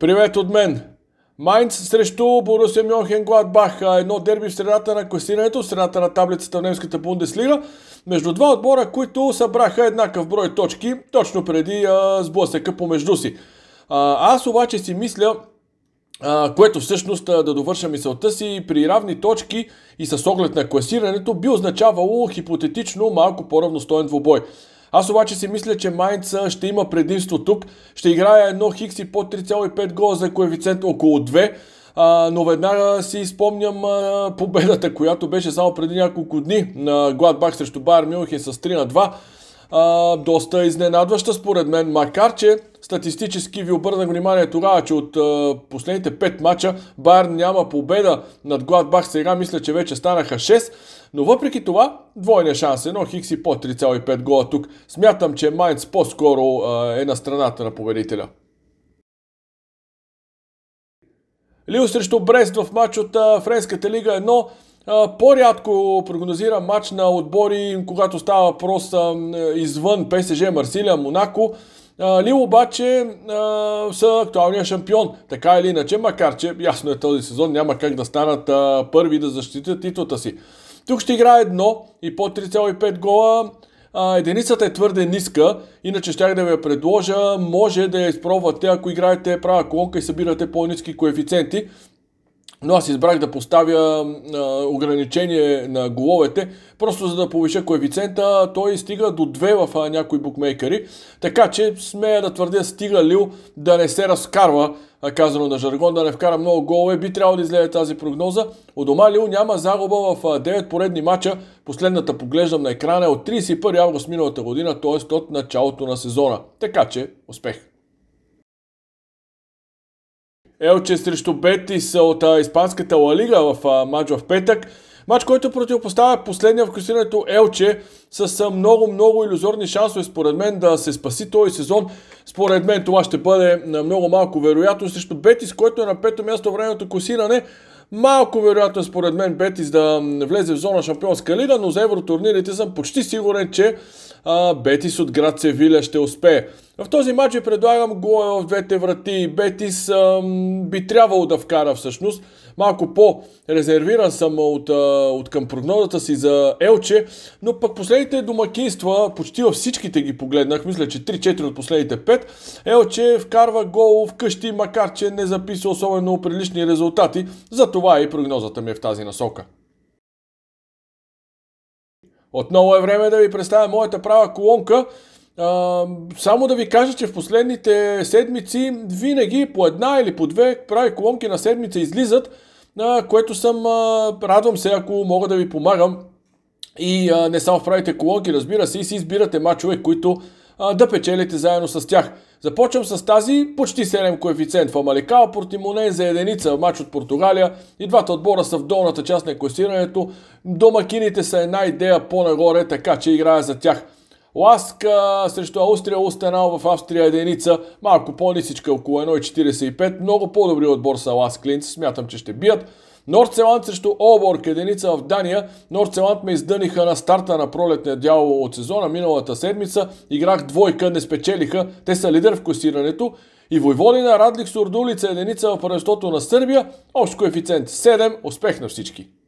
Привет от мен! Майнц срещу Борусия Мьонхен Гладбах. Едно дерби в средата на класирането, в средата на таблицата в немската Бундеслига. Между два отбора, които събраха еднакъв брой точки, точно преди а, сблъсъка помежду си. А, аз обаче си мисля, а, което всъщност да довърша мисълта си, при равни точки и с оглед на класирането би означавало хипотетично малко по-равностоен двубой. Аз обаче си мисля, че Майнц ще има предимство тук. Ще играе едно хикс и по 3,5 гола за коефициент около 2. А, но веднага си спомням а, победата, която беше само преди няколко дни на Гладбах срещу Байер Мюнхен с 3 на 2 а, доста изненадваща според мен, макар че Статистически ви обърна внимание тогава, че от а, последните 5 мача Байер няма победа над Гладбах. Сега мисля, че вече станаха 6. Но въпреки това, двойния шанс. Е но Хикси по 3,5 гола тук. Смятам, че Майнц по-скоро а, е на страната на победителя. Лил срещу Брест в матч от а, Френската лига 1 по-рядко прогнозира матч на отбори, когато става въпрос извън ПСЖ, Марсилия, Монако. Лил обаче са актуалния шампион, така или иначе, макар че ясно е този сезон няма как да станат първи да защитят титлата си. Тук ще играе едно и по 3,5 гола. единицата е твърде ниска, иначе щях да ви я предложа. Може да я изпробвате, ако играете права колонка и събирате по-низки коефициенти но аз избрах да поставя а, ограничение на головете, просто за да повиша коефициента. Той стига до 2 в а, някои букмейкери. Така че смея да твърдя, стига Лил да не се разкарва, а, казано на жаргон, да не вкара много голове. Би трябвало да излезе тази прогноза. У дома Лил няма загуба в а, 9 поредни мача. Последната поглеждам на екрана е от 31 август миналата година, т.е. от началото на сезона. Така че успех! Елче срещу Бетис от Испанската Ла Лига в матч в петък. Матч, който противопоставя последния в класирането Елче с много-много иллюзорни шансове според мен да се спаси този сезон. Според мен това ще бъде на много малко вероятно срещу Бетис, който е на пето място времето класиране. Малко вероятно според мен Бетис да влезе в зона Шампионска лига, но за евротурнирите съм почти сигурен, че а, Бетис от град Севиля ще успее. В този матч ви предлагам гола в двете врати. Бетис би трябвало да вкара всъщност. Малко по-резервиран съм от, а, от към прогнозата си за Елче, но пък последните домакинства, почти във всичките ги погледнах, мисля, че 3-4 от последните 5, Елче вкарва гол вкъщи, макар че не записва особено прилични резултати, затова и прогнозата ми е в тази насока. Отново е време да ви представя моята права колонка. А, само да ви кажа, че в последните седмици винаги по една или по две прави колонки на седмица излизат, а, което съм а, радвам се, ако мога да ви помагам. И а, не само правите колонки, разбира се, и си избирате мачове, които а, да печелите заедно с тях. Започвам с тази почти 7 коефициент. Фамаликао Портимоне за единица матч от Португалия и двата отбора са в долната част на класирането. Домакините са една идея по-нагоре, така че играя за тях. Ласка срещу Аустрия, Устенал в Австрия единица, малко по-нисичка, около 1,45. Много по-добри отбор са Ласклинц. смятам, че ще бият. Норцеланд срещу Олборг, единица в Дания. Норцеланд ме издъниха на старта на пролетния дял от сезона миналата седмица. Играх двойка, не спечелиха. Те са лидер в косирането. И войводина Радлик Сурдулица единица в първенството на Сърбия. Общ коефициент 7. Успех на всички!